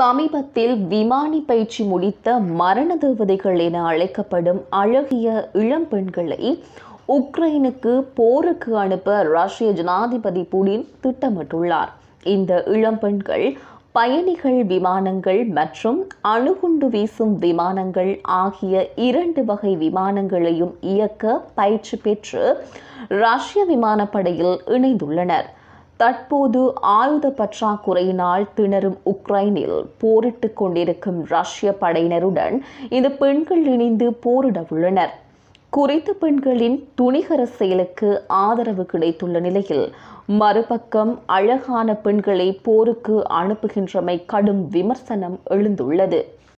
சமீபத்தில் விமானி பயிற்சி முடித்த மரண தேவதைகள் என அழைக்கப்படும் அழகிய இளம் பெண்களை உக்ரைனுக்கு போருக்கு அனுப்ப ரஷ்ய ஜனாதிபதி புடின் திட்டமிட்டுள்ளார் இந்த இளம் பெண்கள் பயணிகள் விமானங்கள் மற்றும் அணுகுண்டு வீசும் விமானங்கள் ஆகிய இரண்டு வகை விமானங்களையும் இயக்க பயிற்சி பெற்று ரஷ்ய விமானப்படையில் இணைந்துள்ளனர் தற்போது ஆயுத பற்றாக்குறையினால் திணறும் உக்ரைனில் போரிட்டுக் கொண்டிருக்கும் ரஷ்ய படையினருடன் இந்த பெண்கள் இணைந்து போரிட உள்ளனர் குறித்த பெண்களின் துணிகர செயலுக்கு ஆதரவு கிடைத்துள்ள நிலையில் மறுபக்கம் அழகான பெண்களை போருக்கு அனுப்புகின்றமை கடும் விமர்சனம் எழுந்துள்ளது